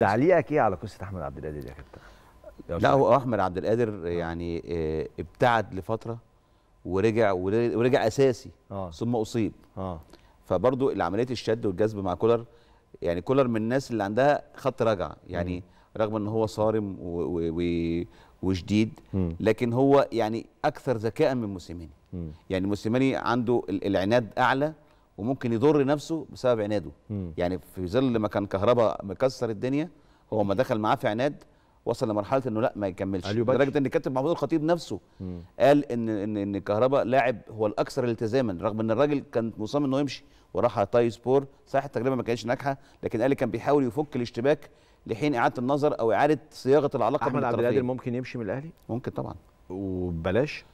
تعليقك ايه على قصه احمد عبد القادر يا كابتن؟ لا هو احمد عبد القادر يعني آه، ابتعد لفتره ورجع ورجع اساسي آه. ثم اصيب اه فبرضو عمليه الشد والجذب مع كولر يعني كولر من الناس اللي عندها خط رجع يعني م. رغم ان هو صارم وشديد لكن هو يعني اكثر ذكاء من موسيماني يعني موسيماني عنده العناد اعلى وممكن يضر نفسه بسبب عناده مم. يعني في ظل ما كان كهربا مكسر الدنيا هو ما دخل معاه في عناد وصل لمرحله انه لا ما يكملش لدرجه ان الكابتن محمود الخطيب نفسه مم. قال ان ان ان كهربا لاعب هو الاكثر التزاما رغم ان الراجل كان مصمم انه يمشي وراح على تاي سبور صحيح التجربه ما كانتش ناجحه لكن قال كان بيحاول يفك الاشتباك لحين اعاده النظر او اعاده صياغه العلاقه احمد عبد القادر ممكن يمشي من الاهلي ممكن طبعا وببلاش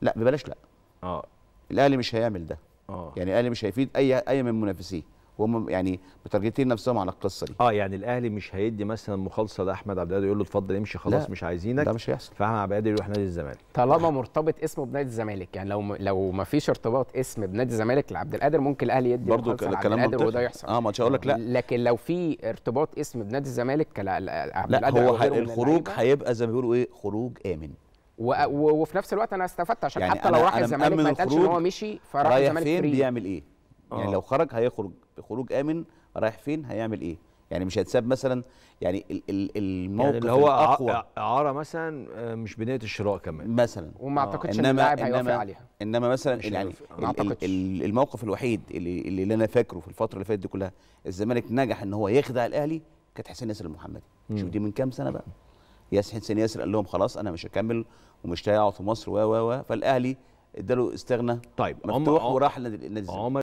لا ببلاش لا اه الاهلي مش هيعمل ده أوه. يعني الاهلي مش هيفيد اي اي من منافسيه وهم يعني مترجتين نفسهم على القصه دي اه يعني الاهلي مش هيدي مثلا مخالصه لاحمد عبد القادر يقول له اتفضل امشي خلاص مش عايزينك ده مش هيحصل فاحمد عبد القادر يروح نادي الزمالك طالما مرتبط اسمه بنادي الزمالك يعني لو م... لو ما فيش ارتباط اسم بنادي الزمالك لعبد القادر ممكن الاهلي يدي برضه الكلام قادر وده يحصل اه ما هقول لك لا لكن لو في ارتباط اسم بنادي الزمالك كلا... القادر لا هو الخروج هيبقى زي ما بيقولوا ايه خروج امن و... و... وفي نفس الوقت انا استفدت عشان يعني حتى لو راح الزمالك ما قالش ان هو مشي فراح الزمالك فين فريق. بيعمل ايه؟ يعني أوه. لو خرج هيخرج بخروج امن رايح فين هيعمل ايه؟ يعني مش هيتساب مثلا يعني الموقف يعني اللي هو اقوى اعاره مثلا آه، مش بنيه الشراء كمان مثلا وما اعتقدش ان اللاعب هيوافق عليها انما مثلا يعني الموقف الوحيد اللي, اللي انا فاكره في الفتره اللي فاتت دي كلها الزمالك نجح ان هو يخدع الاهلي كانت حسين ياسر المحمدي شوف دي من كام سنه بقى ياسر حسين ياسر قال لهم خلاص انا مش هكمل ومش هيقعد في مصر و و و فالاهلي اداله استغنى طيب مفتوح آه وراح النادي الزمالك